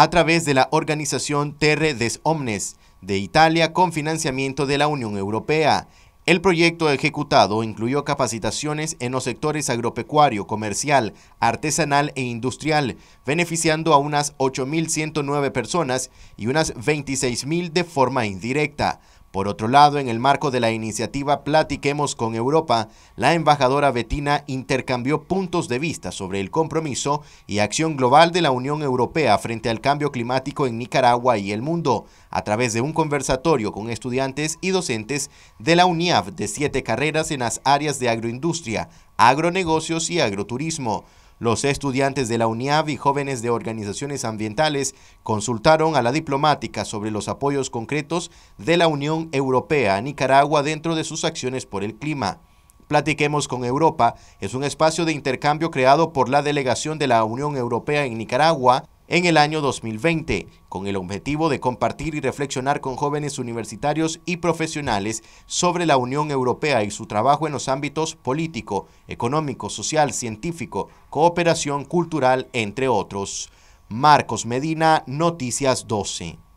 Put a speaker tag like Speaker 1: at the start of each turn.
Speaker 1: a través de la organización Terre des Omnes de Italia con financiamiento de la Unión Europea. El proyecto ejecutado incluyó capacitaciones en los sectores agropecuario, comercial, artesanal e industrial, beneficiando a unas 8.109 personas y unas 26.000 de forma indirecta. Por otro lado, en el marco de la iniciativa Platiquemos con Europa, la embajadora Betina intercambió puntos de vista sobre el compromiso y acción global de la Unión Europea frente al cambio climático en Nicaragua y el mundo, a través de un conversatorio con estudiantes y docentes de la UNIAF de siete carreras en las áreas de agroindustria, agronegocios y agroturismo. Los estudiantes de la UNIAV y jóvenes de organizaciones ambientales consultaron a la diplomática sobre los apoyos concretos de la Unión Europea a Nicaragua dentro de sus acciones por el clima. Platiquemos con Europa es un espacio de intercambio creado por la delegación de la Unión Europea en Nicaragua en el año 2020, con el objetivo de compartir y reflexionar con jóvenes universitarios y profesionales sobre la Unión Europea y su trabajo en los ámbitos político, económico, social, científico, cooperación cultural, entre otros. Marcos Medina, Noticias 12.